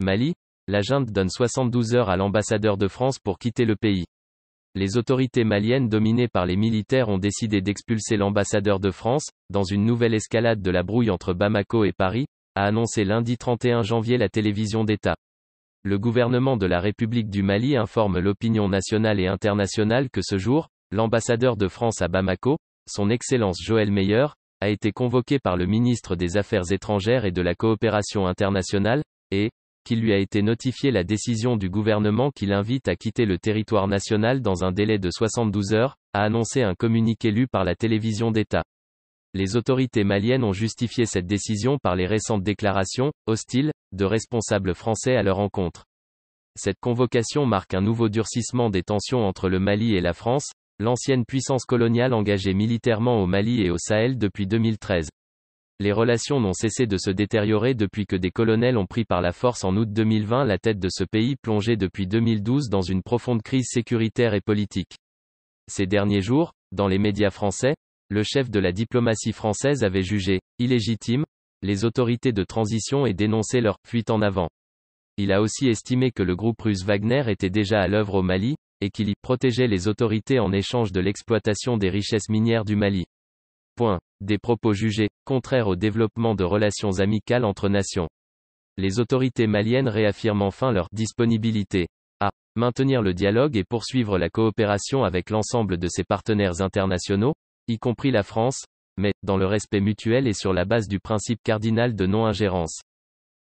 Mali, la junte donne 72 heures à l'ambassadeur de France pour quitter le pays. Les autorités maliennes dominées par les militaires ont décidé d'expulser l'ambassadeur de France, dans une nouvelle escalade de la brouille entre Bamako et Paris, a annoncé lundi 31 janvier la télévision d'État. Le gouvernement de la République du Mali informe l'opinion nationale et internationale que ce jour, l'ambassadeur de France à Bamako, son Excellence Joël Meyer, a été convoqué par le ministre des Affaires étrangères et de la Coopération internationale, et, qu'il lui a été notifié la décision du gouvernement qui l'invite à quitter le territoire national dans un délai de 72 heures, a annoncé un communiqué lu par la télévision d'État. Les autorités maliennes ont justifié cette décision par les récentes déclarations, hostiles, de responsables français à leur encontre. Cette convocation marque un nouveau durcissement des tensions entre le Mali et la France, l'ancienne puissance coloniale engagée militairement au Mali et au Sahel depuis 2013 les relations n'ont cessé de se détériorer depuis que des colonels ont pris par la force en août 2020 la tête de ce pays plongé depuis 2012 dans une profonde crise sécuritaire et politique. Ces derniers jours, dans les médias français, le chef de la diplomatie française avait jugé illégitime les autorités de transition et dénoncé leur fuite en avant. Il a aussi estimé que le groupe russe Wagner était déjà à l'œuvre au Mali, et qu'il y protégeait les autorités en échange de l'exploitation des richesses minières du Mali. Des propos jugés, contraires au développement de relations amicales entre nations. Les autorités maliennes réaffirment enfin leur disponibilité à maintenir le dialogue et poursuivre la coopération avec l'ensemble de ses partenaires internationaux, y compris la France, mais, dans le respect mutuel et sur la base du principe cardinal de non-ingérence.